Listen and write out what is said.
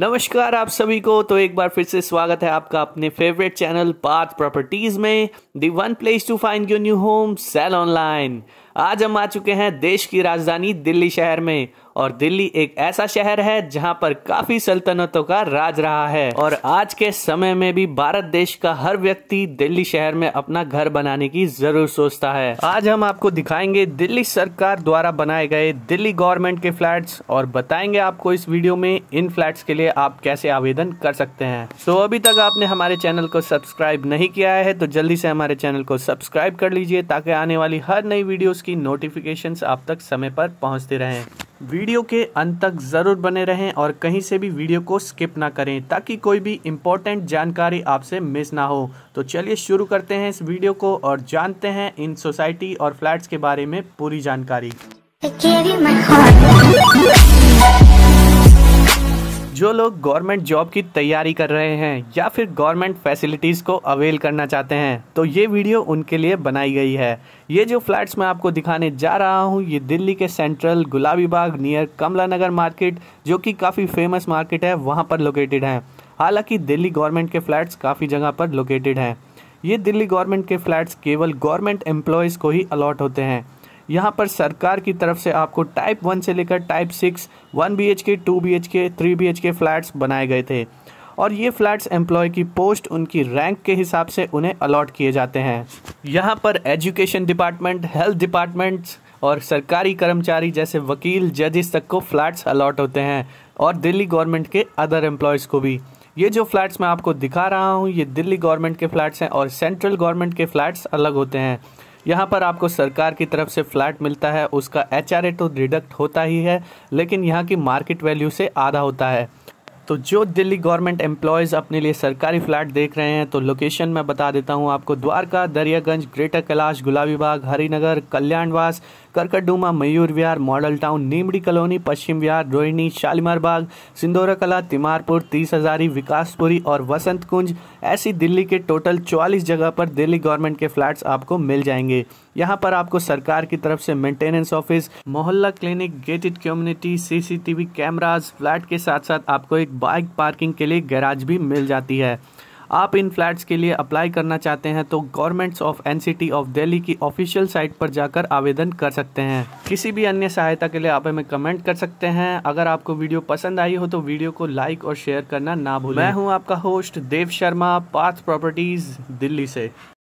नमस्कार आप सभी को तो एक बार फिर से स्वागत है आपका अपने फेवरेट चैनल पाथ प्रॉपर्टीज में the one place to find your new home sale online आज हम आ चुके हैं देश की राजधानी दिल्ली शहर में और दिल्ली एक ऐसा शहर है जहां पर काफी सल्तनतों का राज रहा है और आज के समय में भी भारत देश का हर व्यक्ति दिल्ली शहर में अपना घर बनाने की जरूर सोचता है आज हम आपको दिखाएंगे दिल्ली सरकार द्वारा बनाए गए दिल्ली गवर्नमेंट के फ्लैट्स और बताएंगे आपको इस वीडियो में इन फ्लैट्स के लिए आप कैसे आवेदन कर सकते हैं सो तो अभी तक आपने हमारे चैनल को सब्सक्राइब नहीं किया है तो जल्दी से हमारे चैनल को सब्सक्राइब कर लीजिए ताकि आने वाली हर नई वीडियो की नोटिफिकेशंस आप तक समय पर पहुंचते रहें वीडियो के अंत तक ज़रूर बने रहें और कहीं से भी वीडियो को स्किप ना करें ताकि कोई भी इम्पोर्टेंट जानकारी आपसे मिस ना हो तो चलिए शुरू करते हैं इस वीडियो को और जानते हैं इन सोसाइटी और फ्लैट्स के बारे में पूरी जानकारी जो लोग गवर्नमेंट जॉब की तैयारी कर रहे हैं या फिर गवर्नमेंट फैसिलिटीज़ को अवेल करना चाहते हैं तो ये वीडियो उनके लिए बनाई गई है ये जो फ्लैट्स मैं आपको दिखाने जा रहा हूँ ये दिल्ली के सेंट्रल गुलाबी बाग नियर कमला नगर मार्केट जो कि काफ़ी फेमस मार्केट है वहाँ पर लोकेटेड हैं हालांकि दिल्ली गवर्नमेंट के फ्लैट्स काफ़ी जगह पर लोकेटेड हैं ये दिल्ली गवर्नमेंट के फ्लैट्स केवल गवर्नमेंट एम्प्लॉयज़ को ही अलॉट होते हैं यहाँ पर सरकार की तरफ से आपको टाइप वन से लेकर type six one B H K two B H K three B H K flats बनाए गए थे और ये फ्लैट्स एम्प्लॉय की पोस्ट उनकी रैंक के हिसाब से उन्हें अलॉट किए जाते हैं यहाँ पर एजुकेशन डिपार्टमेंट हेल्थ डिपार्टमेंट्स और सरकारी कर्मचारी जैसे वकील जजिस तक को फ्लैट्स अलॉट होते हैं और दिल्ली गवर्नमेंट के अदर एम्प्लॉयज़ को भी ये जो फ्लैट्स मैं आपको दिखा रहा हूँ ये दिल्ली गवर्नमेंट के फ्लैट्स हैं और सेंट्रल गवर्नमेंट के फ्लैट्स अलग होते हैं यहाँ पर आपको सरकार की तरफ से फ्लैट मिलता है उसका एच तो डिडक्ट होता ही है लेकिन यहाँ की मार्केट वैल्यू से आधा होता है तो जो दिल्ली गवर्नमेंट एम्प्लॉयज़ अपने लिए सरकारी फ्लैट देख रहे हैं तो लोकेशन मैं बता देता हूँ आपको Dwarka Daryaganj Greater Kailash Gulabi Bagh Harinagar Kalyanvas Karkardooma Mayur Vihar Model Town Nimri Colony Paschim Vihar Rohini Shalimar Bagh Sindora Kala Timarpur तीस हजारी विकासपुरी और वसंत कुंज ऐसी दिल्ली के टोटल चौवालीस जगह पर दिल्ली गवर्नमेंट के फ्लैट्स आपको मिल जाएंगे यहाँ पर आपको सरकार की तरफ से maintenance office mohalla clinic gated community CCTV cameras flat के साथ साथ आपको एक बाइक पार्किंग के लिए गैराज भी मिल जाती है आप इन फ्लैट्स के लिए अप्लाई करना चाहते हैं तो governments of NCT of Delhi की ऑफिशियल साइट पर जाकर आवेदन कर सकते हैं किसी भी अन्य सहायता के लिए आप हमें कमेंट कर सकते हैं अगर आपको वीडियो पसंद आई हो तो वीडियो को लाइक और शेयर करना ना भूलें मैं हूं आपका host Dev Sharma Path Properties Delhi से